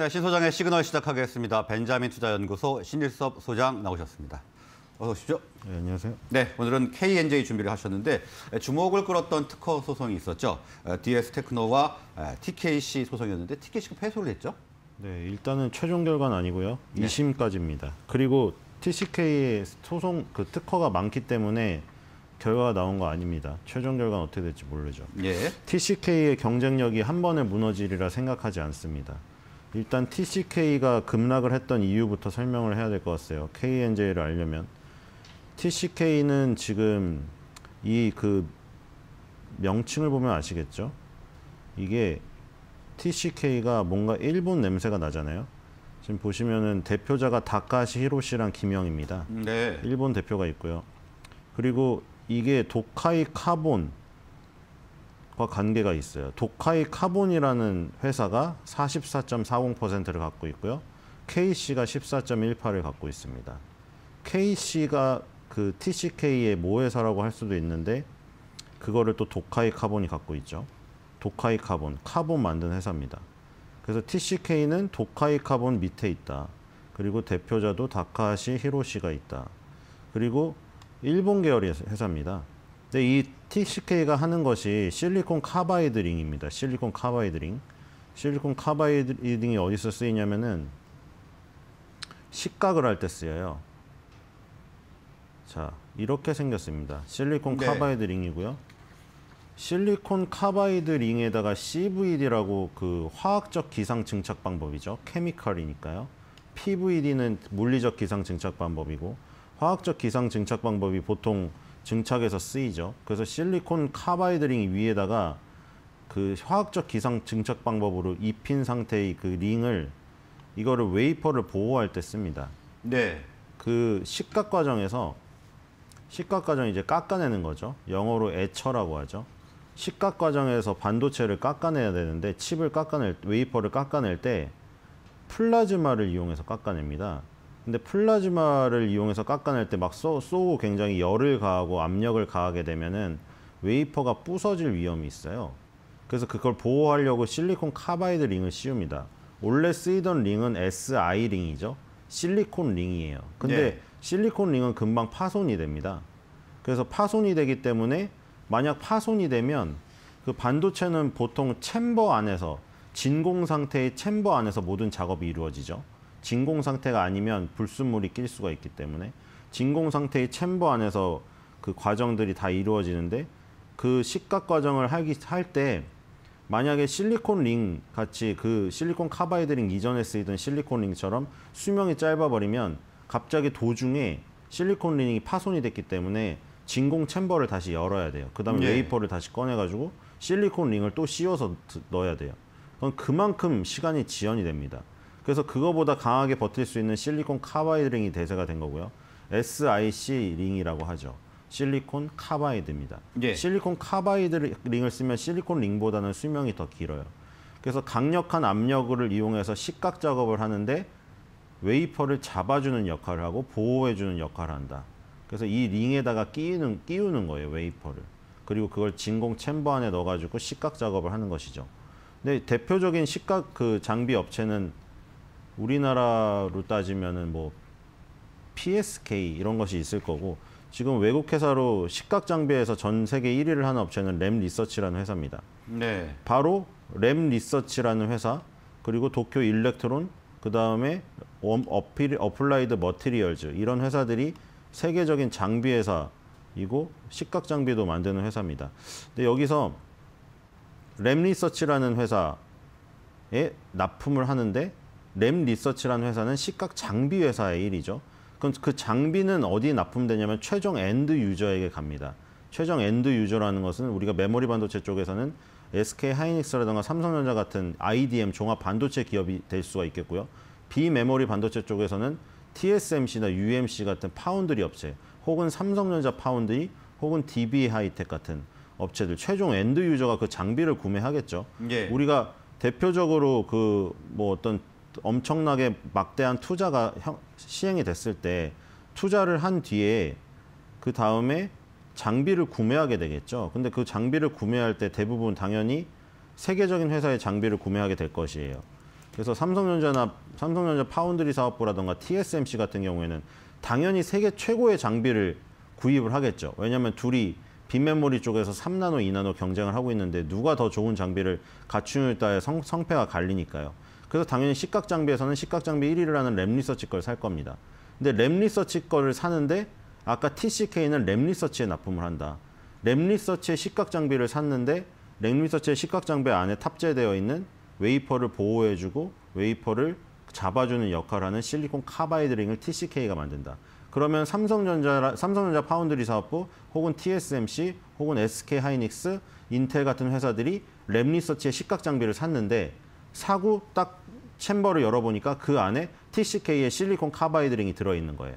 네, 신 소장의 시그널 시작하겠습니다. 벤자민 투자연구소 신일섭 소장 나오셨습니다. 어서 오십시오. 네, 안녕하세요. 네, 오늘은 KNJ 준비를 하셨는데 주목을 끌었던 특허 소송이 있었죠. DS 테크노와 TKC 소송이었는데 TKC가 패소를 했죠? 네, 일단은 최종 결과는 아니고요. 2심까지입니다. 그리고 TCK의 소송 그 특허가 많기 때문에 결과가 나온 거 아닙니다. 최종 결과는 어떻게 될지 모르죠. 예. TCK의 경쟁력이 한 번에 무너지리라 생각하지 않습니다. 일단 TCK가 급락을 했던 이유부터 설명을 해야 될 것 같아요. KNJ를 알려면. TCK는 지금 이 그 명칭을 보면 아시겠죠? 이게 TCK가 뭔가 일본 냄새가 나잖아요. 지금 보시면은 대표자가 다카시 히로시랑 김영입니다. 네. 일본 대표가 있고요. 그리고 이게 도카이 카본 관계가 있어요. 도카이 카본이라는 회사가 44.40%를 갖고 있고요. KC가 14.18을 갖고 있습니다. KC가 그 TCK의 모회사라고 할 수도 있는데 그거를 또 도카이 카본이 갖고 있죠. 도카이 카본, 카본 만든 회사입니다. 그래서 TCK는 도카이 카본 밑에 있다. 그리고 대표자도 다카시 히로시가 있다. 그리고 일본 계열의 회사입니다. 근데 네, 이 TCK가 하는 것이 실리콘 카바이드 링입니다. 실리콘 카바이드 링. 실리콘 카바이드 링이 어디서 쓰이냐면은 식각을 할 때 쓰여요. 자, 이렇게 생겼습니다. 실리콘 네. 카바이드 링이고요. 실리콘 카바이드 링에다가 CVD라고 그 화학적 기상 증착 방법이죠. 케미컬이니까요. PVD는 물리적 기상 증착 방법이고 화학적 기상 증착 방법이 보통 증착해서 쓰이죠. 그래서 실리콘 카바이드 링 위에다가 그 화학적 기상 증착 방법으로 입힌 상태의 그 링을 이거를 웨이퍼를 보호할 때 씁니다. 네. 그 식각 과정에서 식각 과정 이제 깎아내는 거죠. 영어로 애처라고 하죠. 식각 과정에서 반도체를 깎아내야 되는데 칩을 깎아낼 웨이퍼를 깎아낼 때 플라즈마를 이용해서 깎아냅니다. 근데 플라즈마를 이용해서 깎아낼 때 막 쏘고 굉장히 열을 가하고 압력을 가하게 되면은 웨이퍼가 부서질 위험이 있어요. 그래서 그걸 보호하려고 실리콘 카바이드 링을 씌웁니다. 원래 쓰이던 링은 SI 링이죠. 실리콘 링이에요. 근데 네. 실리콘 링은 금방 파손이 됩니다. 그래서 파손이 되기 때문에 만약 파손이 되면 그 반도체는 보통 챔버 안에서 진공 상태의 챔버 안에서 모든 작업이 이루어지죠. 진공 상태가 아니면 불순물이 낄 수가 있기 때문에 진공 상태의 챔버 안에서 그 과정들이 다 이루어지는데 그 식각 과정을 할 때 만약에 실리콘 링 같이 그 실리콘 카바이드 링 이전에 쓰이던 실리콘 링처럼 수명이 짧아버리면 갑자기 도중에 실리콘 링이 파손이 됐기 때문에 진공 챔버를 다시 열어야 돼요. 그 다음에 예. 웨이퍼를 다시 꺼내가지고 실리콘 링을 또 씌워서 넣어야 돼요. 그럼 그만큼 시간이 지연이 됩니다. 그래서 그거보다 강하게 버틸 수 있는 실리콘 카바이드 링이 대세가 된 거고요. SIC 링이라고 하죠. 실리콘 카바이드입니다. 예. 실리콘 카바이드 링을 쓰면 실리콘 링보다는 수명이 더 길어요. 그래서 강력한 압력을 이용해서 식각 작업을 하는데 웨이퍼를 잡아주는 역할을 하고 보호해주는 역할을 한다. 그래서 이 링에다가 끼우는, 끼우는 거예요, 웨이퍼를. 그리고 그걸 진공 챔버 안에 넣어가지고 식각 작업을 하는 것이죠. 근데 대표적인 식각 그 장비 업체는 우리나라로 따지면은 뭐 PSK 이런 것이 있을 거고 지금 외국 회사로 식각 장비에서 전 세계 1위를 하는 업체는 램 리서치라는 회사입니다. 네. 바로 램 리서치라는 회사 그리고 도쿄 일렉트론 그 다음에 어필 어플라이드 머티리얼즈 이런 회사들이 세계적인 장비 회사이고 식각 장비도 만드는 회사입니다. 근데 여기서 램 리서치라는 회사에 납품을 하는데 램 리서치라는 회사는 시각 장비 회사의 일이죠. 그럼 그 장비는 어디 납품되냐면 최종 엔드 유저에게 갑니다. 최종 엔드 유저라는 것은 우리가 메모리 반도체 쪽에서는 SK 하이닉스라든가 삼성전자 같은 IDM 종합 반도체 기업이 될 수가 있겠고요. 비메모리 반도체 쪽에서는 TSMC나 UMC 같은 파운드리 업체, 혹은 삼성전자 파운드리, 혹은 DB 하이텍 같은 업체들 최종 엔드 유저가 그 장비를 구매하겠죠. 예. 우리가 대표적으로 그 뭐 어떤 엄청나게 막대한 투자가 시행이 됐을 때 투자를 한 뒤에 그 다음에 장비를 구매하게 되겠죠. 근데 그 장비를 구매할 때 대부분 당연히 세계적인 회사의 장비를 구매하게 될 것이에요. 그래서 삼성전자나 삼성전자 파운드리 사업부라던가 TSMC 같은 경우에는 당연히 세계 최고의 장비를 구입을 하겠죠. 왜냐하면 둘이 빈메모리 쪽에서 3나노, 2나노 경쟁을 하고 있는데 누가 더 좋은 장비를 갖춘에 따라 성패가 갈리니까요. 그래서 당연히 시각 장비에서는 시각 장비 1위를 하는 램 리서치 걸 살 겁니다. 근데 램 리서치 거를 사는데 아까 TCK는 램 리서치에 납품을 한다. 램 리서치의 시각 장비를 샀는데 램 리서치의 시각 장비 안에 탑재되어 있는 웨이퍼를 보호해주고 웨이퍼를 잡아주는 역할을 하는 실리콘 카바이드 링을 TCK가 만든다. 그러면 삼성전자, 삼성전자 파운드리 사업부 혹은 TSMC 혹은 SK 하이닉스, 인텔 같은 회사들이 램 리서치의 시각 장비를 샀는데 사고 딱 챔버를 열어보니까 그 안에 TCK의 실리콘 카바이드 링이 들어있는 거예요.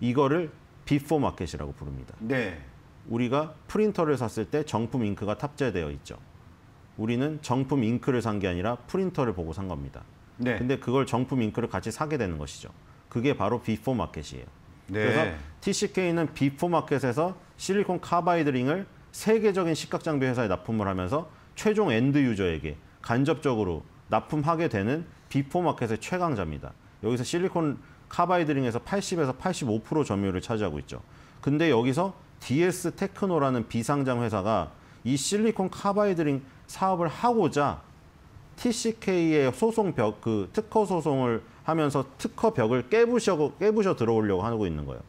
이거를 비포 마켓이라고 부릅니다. 네. 우리가 프린터를 샀을 때 정품 잉크가 탑재되어 있죠. 우리는 정품 잉크를 산 게 아니라 프린터를 보고 산 겁니다. 네. 근데 그걸 정품 잉크를 같이 사게 되는 것이죠. 그게 바로 비포 마켓이에요. 네. 그래서 TCK는 비포 마켓에서 실리콘 카바이드 링을 세계적인 시각 장비 회사에 납품을 하면서 최종 엔드 유저에게 간접적으로 납품하게 되는 비포 마켓의 최강자입니다. 여기서 실리콘 카바이드링에서 80에서 85% 점유율을 차지하고 있죠. 근데 여기서 DS 테크노라는 비상장 회사가 이 실리콘 카바이드링 사업을 하고자 TCK의 소송 벽, 그 특허 소송을 하면서 특허 벽을 깨부셔, 깨부셔 들어오려고 하고 있는 거예요.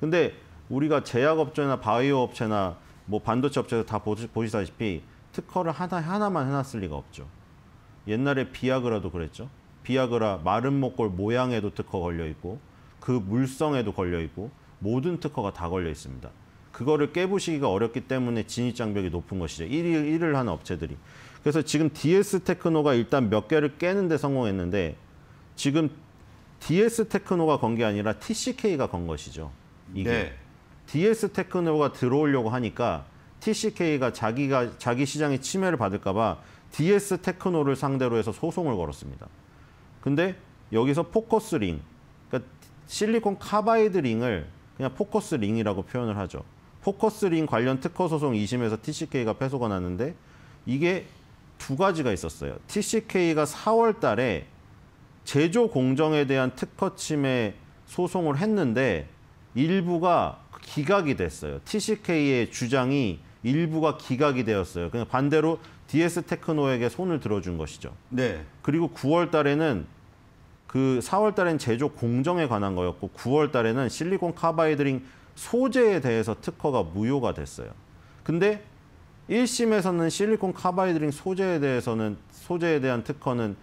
근데 우리가 제약업체나 바이오업체나 뭐 반도체 업체에다 보시, 보시다시피 특허를 하나, 하나만 해놨을 리가 없죠. 옛날에 비아그라도 그랬죠. 비아그라 마른 목골 모양에도 특허 걸려 있고 그 물성에도 걸려 있고 모든 특허가 다 걸려 있습니다. 그거를 깨부시기가 어렵기 때문에 진입 장벽이 높은 것이죠. 1일 1을 하는 업체들이. 그래서 지금 DS 테크노가 일단 몇 개를 깨는 데 성공했는데 지금 DS 테크노가 건 게 아니라 TCK가 건 것이죠. 이게 네. DS 테크노가 들어오려고 하니까 TCK가 자기가 자기 시장에 침해를 받을까 봐 DS 테크노를 상대로 해서 소송을 걸었습니다. 근데 여기서 포커스 링, 그러니까 실리콘 카바이드 링을 그냥 포커스 링이라고 표현을 하죠. 포커스 링 관련 특허 소송 2심에서 TCK가 패소가 났는데 이게 두 가지가 있었어요. TCK가 4월 달에 제조 공정에 대한 특허 침해 소송을 했는데 일부가 기각이 됐어요. TCK의 주장이 일부가 기각이 되었어요. 그냥 반대로 DS 테크노에게 손을 들어준 것이죠. 네. 그리고 9월 달에는 그 4월 달엔 제조 공정에 관한 거였고 9월 달에는 실리콘 카바이드링 소재에 대해서 특허가 무효가 됐어요. 근데 1심에서는 실리콘 카바이드링 소재에 대해서는 소재에 대한 특허는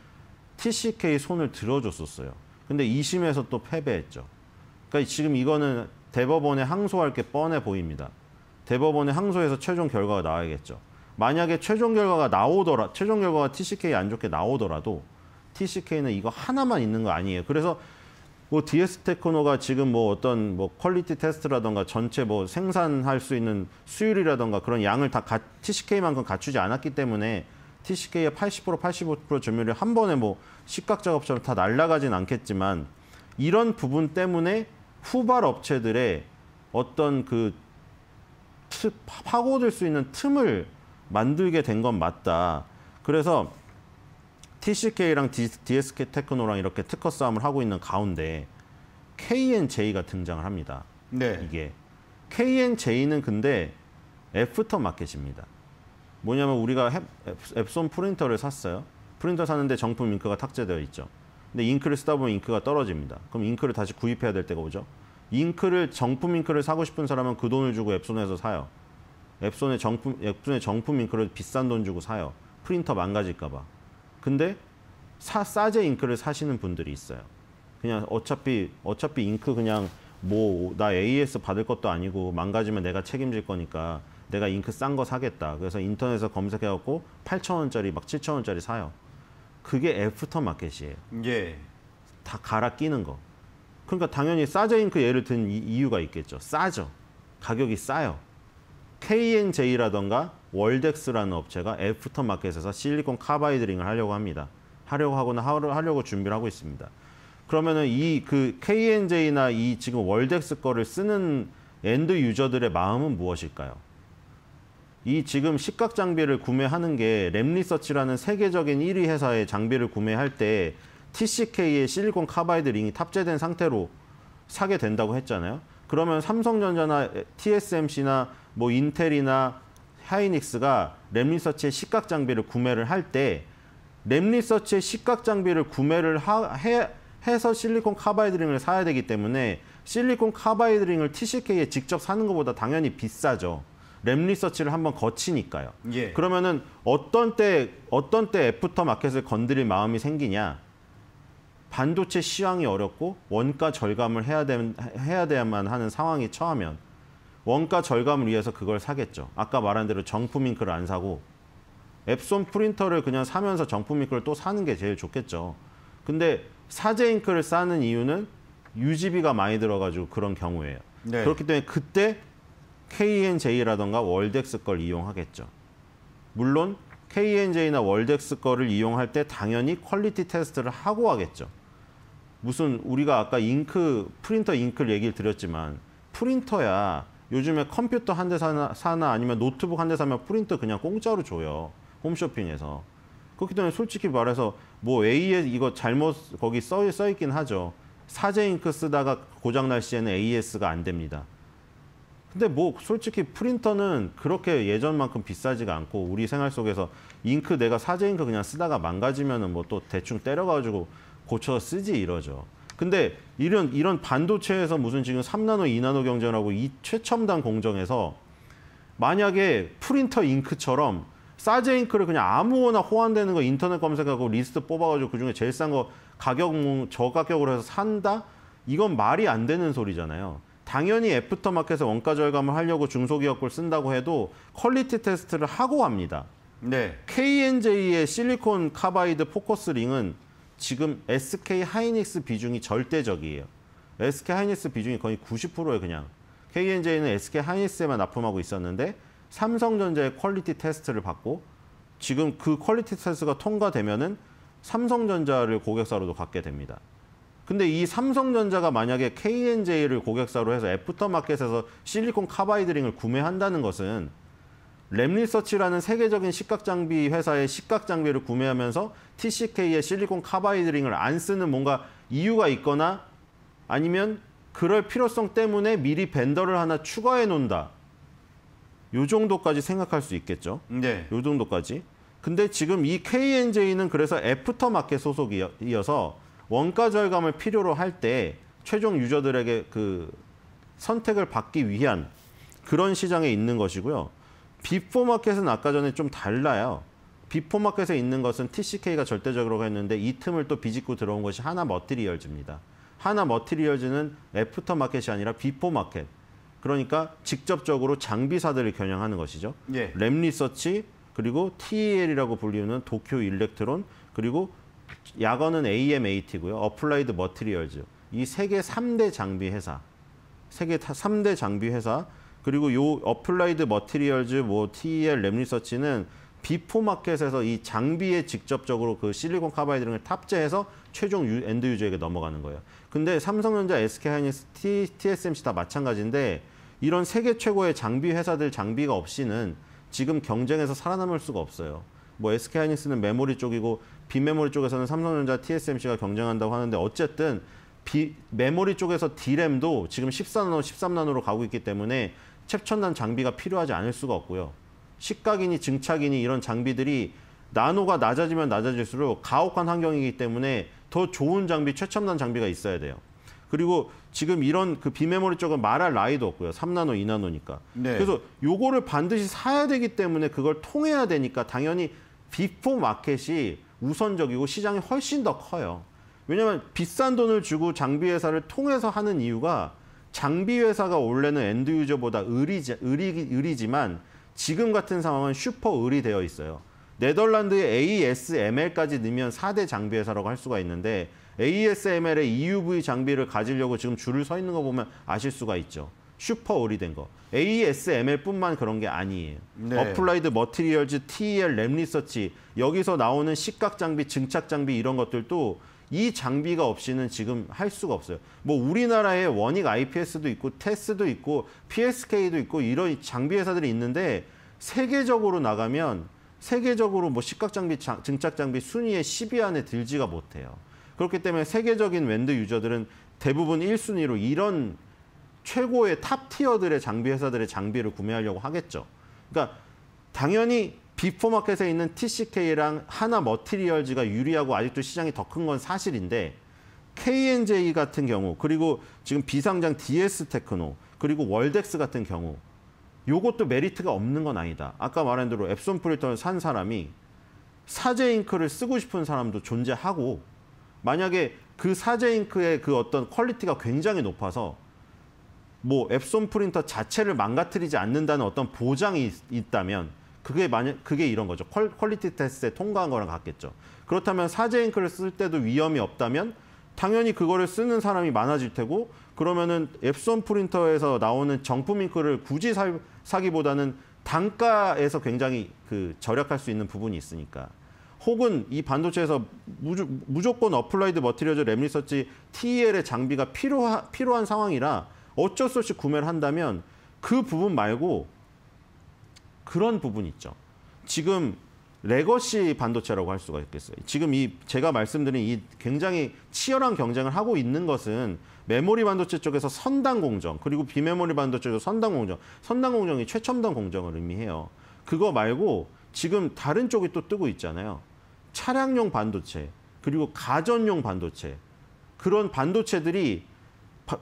TCK 손을 들어줬었어요. 근데 2심에서 또 패배했죠. 그러니까 지금 이거는 대법원에 항소할 게 뻔해 보입니다. 대법원에 항소해서 최종 결과가 나와야겠죠. 만약에 최종 결과가 나오더라, 최종 결과가 TCK 안 좋게 나오더라도 TCK는 이거 하나만 있는 거 아니에요. 그래서 뭐 DS 테크노가 지금 뭐 어떤 뭐 퀄리티 테스트라던가 전체 뭐 생산할 수 있는 수율이라던가 그런 양을 다 가, TCK만큼 갖추지 않았기 때문에 TCK의 80% 85% 점유율이 한 번에 뭐시각 작업처럼 다 날라가진 않겠지만 이런 부분 때문에 후발 업체들의 어떤 그 파고들 수 있는 틈을 만들게 된 건 맞다. 그래서 TCK랑 DSK 테크노랑 이렇게 특허 싸움을 하고 있는 가운데 KNJ가 등장을 합니다. 네. 이게 KNJ는 근데 애프터 마켓입니다. 뭐냐면 우리가 앱손 프린터를 샀어요. 프린터 샀는데 정품 잉크가 탁재되어 있죠. 근데 잉크를 쓰다 보면 잉크가 떨어집니다. 그럼 잉크를 다시 구입해야 될 때가 오죠. 잉크를 정품 잉크를 사고 싶은 사람은 그 돈을 주고 앱손에서 사요. 앱손에 정품, 앱손에 정품 잉크를 비싼 돈 주고 사요. 프린터 망가질까봐. 근데 사, 싸제 잉크를 사시는 분들이 있어요. 그냥 어차피, 어차피 잉크 그냥 뭐, 나 AS 받을 것도 아니고 망가지면 내가 책임질 거니까 내가 잉크 싼 거 사겠다. 그래서 인터넷에서 검색해갖고 8,000원짜리 막 7,000원짜리 사요. 그게 애프터 마켓이에요. 예. 다 갈아 끼는 거. 그러니까 당연히 싸제 잉크 예를 든 이유가 있겠죠. 싸죠. 가격이 싸요. KNJ라던가 월덱스라는 업체가 애프터마켓에서 실리콘 카바이드링을 하려고 합니다. 하려고 하거나 하려고 준비를 하고 있습니다. 그러면은 이 그 KNJ나 이 지금 월덱스 거를 쓰는 엔드 유저들의 마음은 무엇일까요? 이 지금 시각 장비를 구매하는 게 랩리서치라는 세계적인 1위 회사의 장비를 구매할 때 TCK의 실리콘 카바이드 링이 탑재된 상태로 사게 된다고 했잖아요. 그러면 삼성전자나 TSMC나 뭐 인텔이나 하이닉스가 랩리서치의 시각 장비를 구매를 할 때 랩리서치의 시각 장비를 구매를 하, 해, 해서 실리콘 카바이드링을 사야 되기 때문에 실리콘 카바이드링을 TCK에 직접 사는 것보다 당연히 비싸죠. 램 리서치를 한번 거치니까요. 예. 그러면은 어떤 때 어떤 때 애프터 마켓을 건드릴 마음이 생기냐? 반도체 시황이 어렵고 원가 절감을 해야 되 해야 돼야만 하는 상황이 처하면 원가 절감을 위해서 그걸 사겠죠. 아까 말한 대로 정품 잉크를 안 사고 앱손 프린터를 그냥 사면서 정품 잉크를 또 사는 게 제일 좋겠죠. 근데 사제 잉크를 싸는 이유는 유지비가 많이 들어가지고 그런 경우에요. 네. 그렇기 때문에 그때 KNJ라던가 월덱스 걸 이용하겠죠. 물론 KNJ나 월덱스 거를 이용할 때 당연히 퀄리티 테스트를 하고 하겠죠. 무슨 우리가 아까 잉크 프린터 잉크를 얘기를 드렸지만 프린터야 요즘에 컴퓨터 한 대 사나, 사나 아니면 노트북 한 대 사면 프린터 그냥 공짜로 줘요 홈쇼핑에서 그렇기 때문에 솔직히 말해서 뭐 A에 이거 잘못 거기 써, 써 있긴 하죠 사제 잉크 쓰다가 고장 날 시에는 AS가 안 됩니다 근데 뭐 솔직히 프린터는 그렇게 예전만큼 비싸지가 않고 우리 생활 속에서 잉크 내가 사제 잉크 그냥 쓰다가 망가지면은 뭐 또 대충 때려가지고 고쳐 쓰지 이러죠. 근데 이런 이런 반도체에서 무슨 지금 3나노, 2나노 경쟁하고 이 최첨단 공정에서 만약에 프린터 잉크처럼 사제 잉크를 그냥 아무거나 호환되는 거 인터넷 검색하고 리스트 뽑아가지고 그중에 제일 싼 거 가격 뭐, 저가격으로 해서 산다? 이건 말이 안 되는 소리잖아요. 당연히 애프터마켓에 원가 절감을 하려고 중소기업 을 쓴다고 해도 퀄리티 테스트를 하고 합니다. 네. KNJ의 실리콘 카바이드 포커스 링은 지금 SK 하이닉스 비중이 절대적이에요. SK 하이닉스 비중이 거의 90%에 그냥 KNJ는 SK 하이닉스에만 납품하고 있었는데 삼성전자의 퀄리티 테스트를 받고 지금 그 퀄리티 테스트가 통과되면은 삼성전자를 고객사로도 갖게 됩니다. 근데 이 삼성전자가 만약에 KNJ를 고객사로 해서 애프터마켓에서 실리콘 카바이드링을 구매한다는 것은 램리서치라는 세계적인 시각장비 회사의 시각장비를 구매하면서 TCK의 실리콘 카바이드 링을 안 쓰는 뭔가 이유가 있거나 아니면 그럴 필요성 때문에 미리 벤더를 하나 추가해 놓는다. 요 정도까지 생각할 수 있겠죠. 네. 요 정도까지. 근데 지금 이 KNJ는 그래서 애프터마켓 소속이어서 원가 절감을 필요로 할 때 최종 유저들에게 그 선택을 받기 위한 그런 시장에 있는 것이고요. 비포 마켓은 아까 전에 좀 달라요. 비포 마켓에 있는 것은 TCK가 절대적으로 했는데 이 틈을 또 비집고 들어온 것이 하나 머티리얼즈입니다. 하나 머티리얼즈는 애프터 마켓이 아니라 비포 마켓. 그러니까 직접적으로 장비사들을 겨냥하는 것이죠. 예. 램 리서치 그리고 TEL이라고 불리는 도쿄 일렉트론 그리고 약어는 AMAT고요. 어플라이드 머티리얼즈. 이 세계 3대 장비 회사. 세계 3대 장비 회사 그리고 요 어플라이드 머티리얼즈 뭐 TEL 램 리서치는 비포 마켓에서 이 장비에 직접적으로 그 실리콘 카바이드 등을 탑재해서 최종 유, 엔드 유저에게 넘어가는 거예요. 근데 삼성전자, SK하이닉스, T, TSMC 다 마찬가지인데 이런 세계 최고의 장비 회사들 장비가 없이는 지금 경쟁에서 살아남을 수가 없어요. 뭐 SK하이닉스는 메모리 쪽이고 비메모리 쪽에서는 삼성전자, TSMC가 경쟁한다고 하는데 어쨌든 비, 메모리 쪽에서 D램도 지금 14나노, 13나노로 가고 있기 때문에 최첨단 장비가 필요하지 않을 수가 없고요. 식각이니 증착이니 이런 장비들이 나노가 낮아지면 낮아질수록 가혹한 환경이기 때문에 더 좋은 장비, 최첨단 장비가 있어야 돼요. 그리고 지금 이런 그 비메모리 쪽은 말할 나이도 없고요. 3나노, 2나노니까. 네. 그래서 요거를 반드시 사야 되기 때문에 그걸 통해야 되니까 당연히 비포 마켓이 우선적이고 시장이 훨씬 더 커요. 왜냐하면 비싼 돈을 주고 장비 회사를 통해서 하는 이유가 장비 회사가 원래는 엔드 유저보다 의리, 지리이 을이지만 지금 같은 상황은 슈퍼 의리 되어 있어요. 네덜란드의 ASML까지 넣으면 4대 장비 회사라고 할 수가 있는데 ASML의 EUV 장비를 가지려고 지금 줄을 서 있는 거 보면 아실 수가 있죠. 슈퍼 의리된 거. ASML뿐만 그런 게 아니에요. 네. 어플라이드 머티리얼즈, TEL, 랩 리서치 여기서 나오는 시각 장비, 증착 장비 이런 것들도 이 장비가 없이는 지금 할 수가 없어요. 뭐 우리나라에 원익 IPS도 있고 테스도 있고 PSK도 있고 이런 장비 회사들이 있는데 세계적으로 나가면 세계적으로 뭐 시각 장비 증착 장비 순위에 10위 안에 들지가 못해요. 그렇기 때문에 세계적인 웬드 유저들은 대부분 1순위로 이런 최고의 탑 티어들의 장비 회사들의 장비를 구매하려고 하겠죠. 그러니까 당연히 비포마켓에 있는 TCK랑 하나 머티리얼즈가 유리하고 아직도 시장이 더 큰 건 사실인데 KNJ 같은 경우 그리고 지금 비상장 DS 테크노 그리고 월덱스 같은 경우 요것도 메리트가 없는 건 아니다. 아까 말한 대로 앱손 프리터를산 사람이 사제 잉크를 쓰고 싶은 사람도 존재하고 만약에 그 사제 잉크의 그 어떤 퀄리티가 굉장히 높아서 뭐 앱손 프린터 자체를 망가뜨리지 않는다는 어떤 보장이 있다면 그게 만약 그게 이런 거죠. 퀄리티 테스트에 통과한 거랑 같겠죠. 그렇다면 사제 잉크를 쓸 때도 위험이 없다면 당연히 그거를 쓰는 사람이 많아질 테고 그러면은 앱손 프린터에서 나오는 정품 잉크를 굳이 사, 사기보다는 단가에서 굉장히 그 절약할 수 있는 부분이 있으니까. 혹은 이 반도체에서 무조, 무조건 어플라이드 머티리얼즈 램 리서치 TEL의 장비가 필요하, 필요한 상황이라 어쩔 수 없이 구매를 한다면 그 부분 말고 그런 부분이 있죠. 지금 레거시 반도체라고 할 수가 있겠어요. 지금 이 제가 말씀드린 이 굉장히 치열한 경쟁을 하고 있는 것은 메모리 반도체 쪽에서 선단 공정 그리고 비메모리 반도체 쪽에서 선단 공정 선단 공정이 최첨단 공정을 의미해요. 그거 말고 지금 다른 쪽이 또 뜨고 있잖아요. 차량용 반도체 그리고 가전용 반도체 그런 반도체들이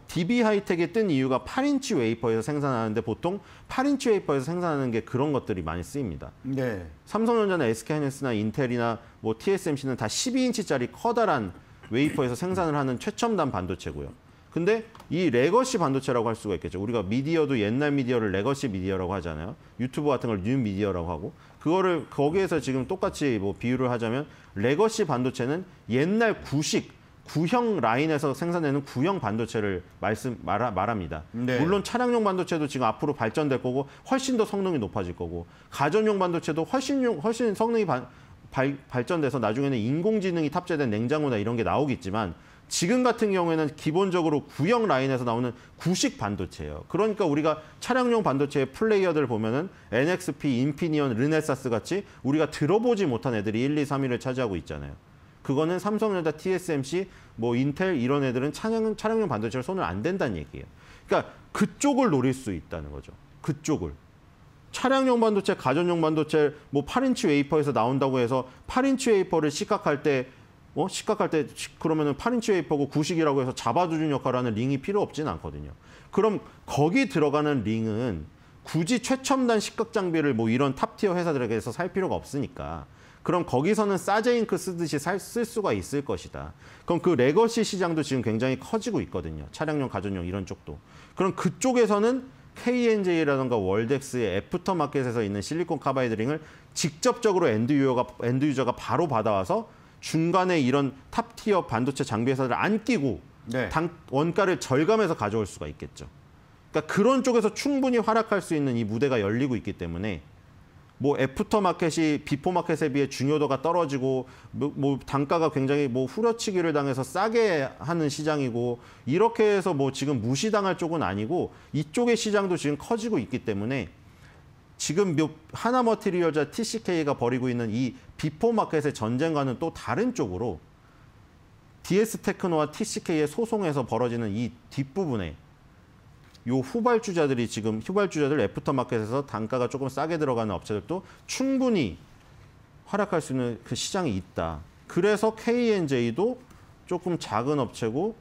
DB 하이텍에 뜬 이유가 8인치 웨이퍼에서 생산하는데 보통 8인치 웨이퍼에서 생산하는 게 그런 것들이 많이 쓰입니다. 네. 삼성전자나 SK하이닉스나 인텔이나 뭐 TSMC는 다 12인치짜리 커다란 웨이퍼에서 생산을 하는 최첨단 반도체고요. 근데 이 레거시 반도체라고 할 수가 있겠죠. 우리가 미디어도 옛날 미디어를 레거시 미디어라고 하잖아요. 유튜브 같은 걸 뉴 미디어라고 하고 그거를 거기에서 지금 똑같이 뭐 비유를 하자면 레거시 반도체는 옛날 구식 구형 라인에서 생산되는 구형 반도체를 말씀 말하, 말합니다. 네. 물론 차량용 반도체도 지금 앞으로 발전될 거고 훨씬 더 성능이 높아질 거고 가전용 반도체도 훨씬 훨씬 성능이 바, 발, 발전돼서 나중에는 인공지능이 탑재된 냉장고나 이런 게 나오겠지만 지금 같은 경우에는 기본적으로 구형 라인에서 나오는 구식 반도체예요. 그러니까 우리가 차량용 반도체의 플레이어들 보면은 NXP, 인피니언, 르네사스 같이 우리가 들어보지 못한 애들이 1, 2, 3위를 차지하고 있잖아요. 그거는 삼성전자, TSMC, 뭐 인텔 이런 애들은 차량, 차량용 반도체를 손을 안 댄다는 얘기예요. 그러니까 그쪽을 노릴 수 있다는 거죠. 그쪽을. 차량용 반도체, 가전용 반도체, 뭐 8인치 웨이퍼에서 나온다고 해서 8인치 웨이퍼를 시각할 때, 어? 시각할 때, 그러면은 8인치 웨이퍼고 구식이라고 해서 잡아주는 역할을 하는 링이 필요 없진 않거든요. 그럼 거기 들어가는 링은 굳이 최첨단 시각 장비를 뭐 이런 탑티어 회사들에게서 살 필요가 없으니까 그럼 거기서는 싸제 잉크 쓰듯이 살, 쓸 수가 있을 것이다. 그럼 그 레거시 시장도 지금 굉장히 커지고 있거든요. 차량용, 가전용 이런 쪽도. 그럼 그쪽에서는 KNJ라던가 월덱스의 애프터마켓에서 있는 실리콘 카바이드 링을 직접적으로 엔드유저가, 엔드유저가 바로 받아와서 중간에 이런 탑티어 반도체 장비 회사를 안 끼고 네. 당, 원가를 절감해서 가져올 수가 있겠죠. 그러니까 그런 쪽에서 충분히 활약할 수 있는 이 무대가 열리고 있기 때문에 뭐 애프터 마켓이 비포 마켓에 비해 중요도가 떨어지고 뭐, 뭐 단가가 굉장히 뭐 후려치기를 당해서 싸게 하는 시장이고 이렇게 해서 뭐 지금 무시당할 쪽은 아니고 이쪽의 시장도 지금 커지고 있기 때문에 지금 하나머티리얼자 TCK가 벌이고 있는 이 비포 마켓의 전쟁과는 또 다른 쪽으로 DS 테크노와 TCK의 소송에서 벌어지는 이 뒷부분에 요 후발주자들이 지금 후발주자들 애프터마켓에서 단가가 조금 싸게 들어가는 업체들도 충분히 활약할 수 있는 그 시장이 있다. 그래서 KNJ도 조금 작은 업체고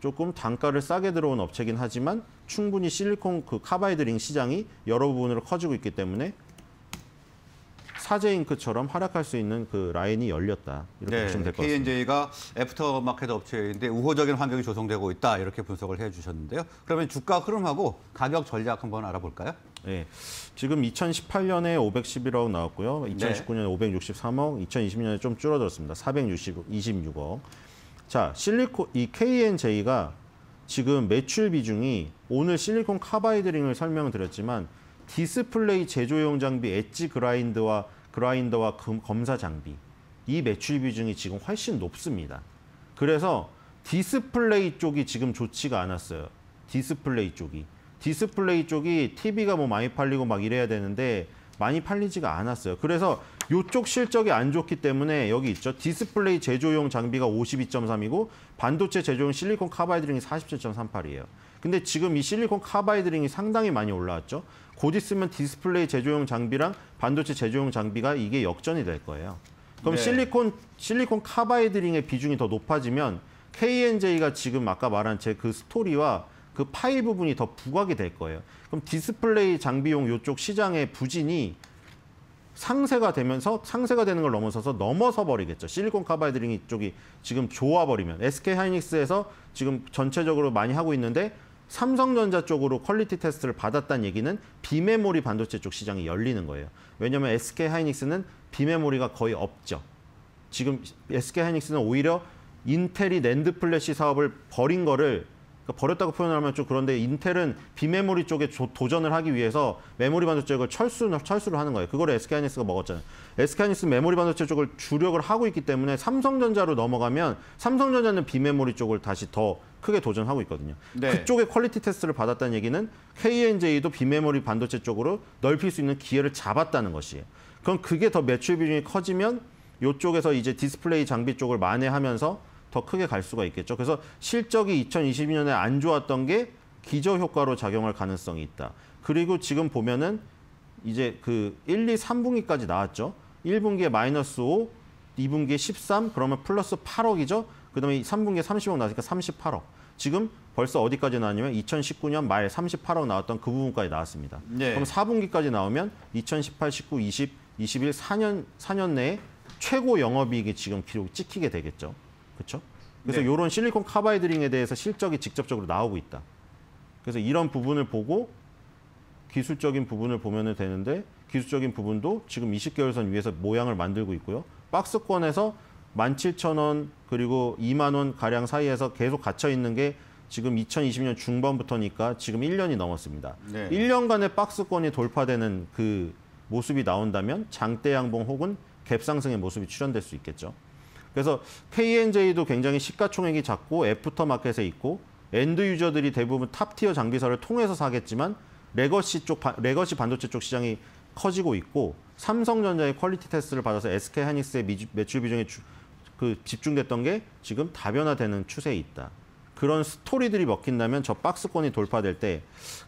조금 단가를 싸게 들어온 업체긴 하지만 충분히 실리콘 그 카바이드 링 시장이 여러 부분으로 커지고 있기 때문에 사제잉크처럼 활약할수 있는 그 라인이 열렸다. 이렇게 네, 보시면 될 것 같습니다. K&J가 애프터마켓 업체인데 우호적인 환경이 조성되고 있다. 이렇게 분석을 해주셨는데요. 그러면 주가 흐름하고 가격 전략 한번 알아볼까요? 네, 지금 2018년에 511억 나왔고요. 2019년에 네. 563억, 2020년에 좀 줄어들었습니다. 426억. 자, 실리콘 이 K&J가 지금 매출 비중이 오늘 실리콘 카바이드링을 설명드렸지만 디스플레이 제조용 장비 엣지 그라인드와 그라인더와 검사 장비 이 매출 비중이 지금 훨씬 높습니다. 그래서 디스플레이 쪽이 지금 좋지가 않았어요. 디스플레이 쪽이 디스플레이 쪽이 TV가 뭐 많이 팔리고 막 이래야 되는데 많이 팔리지가 않았어요. 그래서 이쪽 실적이 안 좋기 때문에 여기 있죠. 디스플레이 제조용 장비가 52.3이고 반도체 제조용 실리콘 카바이드링이 47.38이에요. 근데 지금 이 실리콘 카바이드링이 상당히 많이 올라왔죠. 곧 있으면 디스플레이 제조용 장비랑 반도체 제조용 장비가 이게 역전이 될 거예요. 그럼 네. 실리콘 실리콘 카바이드링의 비중이 더 높아지면 KNJ가 지금 아까 말한 제 그 스토리와 그 파일 부분이 더 부각이 될 거예요. 그럼 디스플레이 장비용 이쪽 시장의 부진이 상세가 되면서 상세가 되는 걸 넘어서서 넘어서 버리겠죠. 실리콘 카바이드링 이쪽이 지금 좋아 버리면 SK 하이닉스에서 지금 전체적으로 많이 하고 있는데 삼성전자 쪽으로 퀄리티 테스트를 받았다는 얘기는 비메모리 반도체 쪽 시장이 열리는 거예요. 왜냐하면 SK 하이닉스는 비메모리가 거의 없죠. 지금 SK 하이닉스는 오히려 인텔이 랜드 플래시 사업을 버린 거를 그러니까 버렸다고 표현하면 좀 그런데 인텔은 비메모리 쪽에 조, 도전을 하기 위해서 메모리 반도체 쪽을 철수, 철수를 하는 거예요. 그걸 SK하이닉스가 먹었잖아요. SK하이닉스 메모리 반도체 쪽을 주력을 하고 있기 때문에 삼성전자로 넘어가면 삼성전자는 비메모리 쪽을 다시 더 크게 도전하고 있거든요. 네. 그쪽의 퀄리티 테스트를 받았다는 얘기는 KNJ도 비메모리 반도체 쪽으로 넓힐 수 있는 기회를 잡았다는 것이에요. 그럼 그게 더 매출 비중이 커지면 이쪽에서 이제 디스플레이 장비 쪽을 만회하면서 더 크게 갈 수가 있겠죠. 그래서 실적이 2022년에 안 좋았던 게 기저 효과로 작용할 가능성이 있다. 그리고 지금 보면은 이제 그 1, 2, 3분기까지 나왔죠. 1분기에 마이너스 5, 2분기에 13, 그러면 플러스 8억이죠. 그다음에 3분기에 30억 나왔으니까 38억. 지금 벌써 어디까지 나왔냐면 2019년 말 38억 나왔던 그 부분까지 나왔습니다. 네. 그럼 4분기까지 나오면 2018, 19, 20, 21, 4년 4년 내에 최고 영업이익이 지금 기록 찍히게 되겠죠. 그렇죠? 그래서 네. 이런 실리콘 카바이드링에 대해서 실적이 직접적으로 나오고 있다. 그래서 이런 부분을 보고 기술적인 부분을 보면 되는데 기술적인 부분도 지금 20개월선 위에서 모양을 만들고 있고요. 박스권에서 17,000원 그리고 2만 원 가량 사이에서 계속 갇혀 있는 게 지금 2020년 중반부터니까 지금 1년이 넘었습니다. 네. 1년간의 박스권이 돌파되는 그 모습이 나온다면 장대 양봉 혹은 갭상승의 모습이 출현될 수 있겠죠. 그래서 KNJ도 굉장히 시가총액이 작고 애프터마켓에 있고 엔드 유저들이 대부분 탑티어 장비사를 통해서 사겠지만 레거시 쪽 레거시 반도체 쪽 시장이 커지고 있고 삼성전자의 퀄리티 테스트를 받아서 SK 하이닉스의 매출 비중에 주, 그 집중됐던 게 지금 다변화되는 추세에 있다. 그런 스토리들이 먹힌다면 저 박스권이 돌파될 때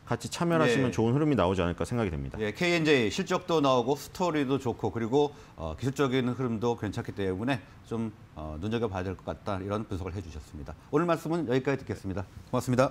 같이 참여하시면 예. 좋은 흐름이 나오지 않을까 생각이 됩니다. 예, KNJ 실적도 나오고 스토리도 좋고 그리고 어, 기술적인 흐름도 괜찮기 때문에 좀 어, 눈여겨봐야 될 것 같다 이런 분석을 해주셨습니다. 오늘 말씀은 여기까지 듣겠습니다. 고맙습니다.